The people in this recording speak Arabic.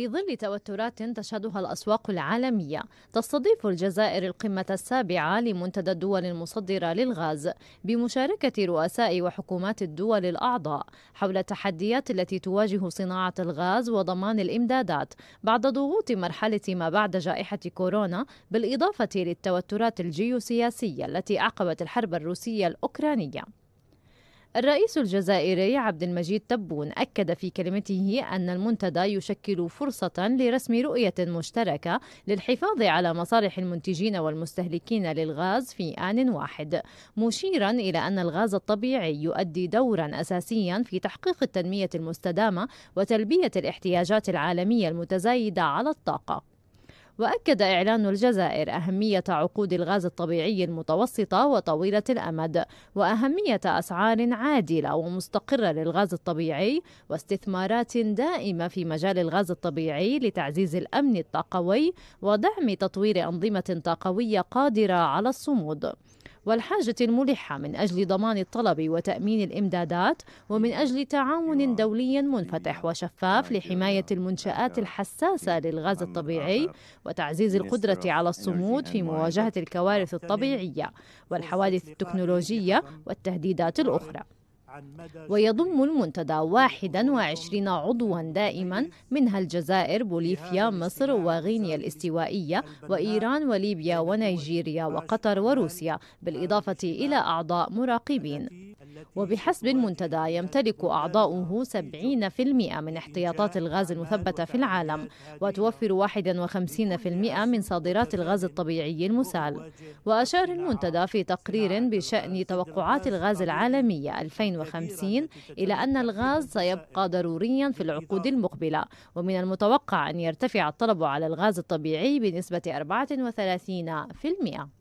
في ظل توترات تشهدها الأسواق العالمية تستضيف الجزائر القمة السابعة لمنتدى الدول المصدرة للغاز بمشاركة رؤساء وحكومات الدول الأعضاء حول التحديات التي تواجه صناعة الغاز وضمان الإمدادات بعد ضغوط مرحلة ما بعد جائحة كورونا بالإضافة للتوترات الجيوسياسية التي أعقبت الحرب الروسية الأوكرانية الرئيس الجزائري عبد المجيد تبون أكد في كلمته أن المنتدى يشكل فرصة لرسم رؤية مشتركة للحفاظ على مصالح المنتجين والمستهلكين للغاز في آن واحد مشيرا إلى أن الغاز الطبيعي يؤدي دورا أساسيا في تحقيق التنمية المستدامة وتلبية الاحتياجات العالمية المتزايدة على الطاقة وأكد إعلان الجزائر أهمية عقود الغاز الطبيعي المتوسطة وطويلة الأمد وأهمية أسعار عادلة ومستقرة للغاز الطبيعي واستثمارات دائمة في مجال الغاز الطبيعي لتعزيز الأمن الطاقوي ودعم تطوير أنظمة طاقوية قادرة على الصمود والحاجة الملحة من أجل ضمان الطلب وتأمين الإمدادات ومن أجل تعاون دولي منفتح وشفاف لحماية المنشآت الحساسة للغاز الطبيعي وتعزيز القدرة على الصمود في مواجهة الكوارث الطبيعية والحوادث التكنولوجية والتهديدات الأخرى ويضم المنتدى 21 عضوا دائما منها الجزائر، بوليفيا، مصر وغينيا الاستوائية وإيران وليبيا ونيجيريا وقطر وروسيا بالإضافة إلى أعضاء مراقبين وبحسب المنتدى يمتلك أعضاؤه 70% من احتياطات الغاز المثبتة في العالم وتوفر 51% من صادرات الغاز الطبيعي المسال وأشار المنتدى في تقرير بشأن توقعات الغاز العالمية 2050 إلى أن الغاز سيبقى ضروريا في العقود المقبلة ومن المتوقع أن يرتفع الطلب على الغاز الطبيعي بنسبة 34%